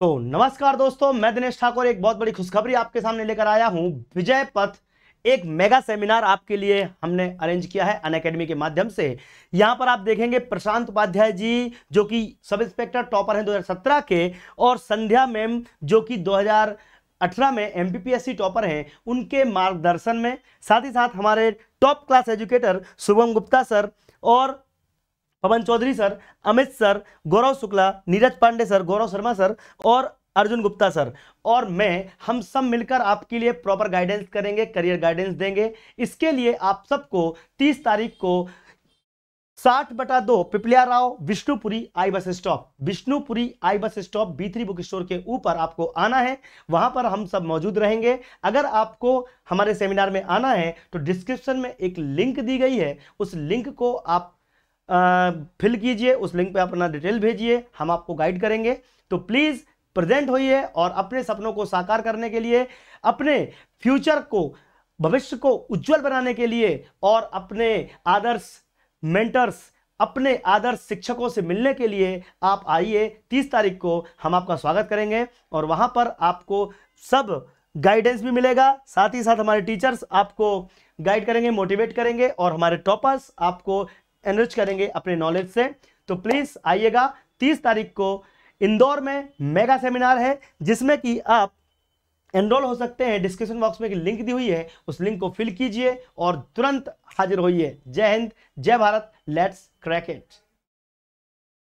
तो नमस्कार दोस्तों मैं दिनेश ठाकुर एक बहुत बड़ी खुशखबरी आपके सामने लेकर आया हूं विजय पथ एक मेगा सेमिनार आपके लिए हमने अरेंज किया है अन अकेडमी के माध्यम से यहां पर आप देखेंगे प्रशांत उपाध्याय जी जो कि सब इंस्पेक्टर टॉपर हैं 2017 के और संध्या मैम जो कि 2018 में एम टॉपर हैं उनके मार्गदर्शन में साथ ही साथ हमारे top class educator Shubham Gupta sir और Pawan Chaudhary sir Amit sir Gaurav Shukla Neeraj Pandey sir Gaurav Sharma sir और अर्जुन गुप्ता सर और मैं हम सब मिलकर आपके लिए प्रॉपर गाइडेंस करेंगे करियर गाइडेंस देंगे इसके लिए आप सबको 30 तारीख को साठ बटा दो पिपलिया राव विष्णुपुरी आई बस स्टॉप विष्णुपुरी आई bus stop B book store के ऊपर आपको आना है वहां पर हम सब मौजूद रहेंगे अगर आपको हमारे सेमिनार में आना है तो डिस्क्रिप्शन में एक लिंक दी गई है उस लिंक को आप फिल कीजिए उस लिंक पे अपना डिटेल भेजिए हम आपको गाइड करेंगे तो प्लीज़ प्रेजेंट होइए और अपने सपनों को साकार करने के लिए अपने फ्यूचर को भविष्य को उज्जवल बनाने के लिए और अपने आदर्श मेंटर्स अपने आदर्श शिक्षकों से मिलने के लिए आप आइए 30 तारीख को हम आपका स्वागत करेंगे और वहाँ पर आपको सब गाइडेंस भी मिलेगा साथ ही साथ हमारे टीचर्स आपको गाइड करेंगे मोटिवेट करेंगे और हमारे टॉपर्स आपको एनरिच करेंगे अपने नॉलेज से तो प्लीज़ आइएगा तीस तारीख को इंदौर में मेगा सेमिनार है जिसमें कि आप एनरोल हो सकते हैं डिस्क्रिप्शन बॉक्स में एक लिंक दी हुई है उस लिंक को फिल कीजिए और तुरंत हाजिर होइए जय हिंद जय भारत लेट्स क्रैक इट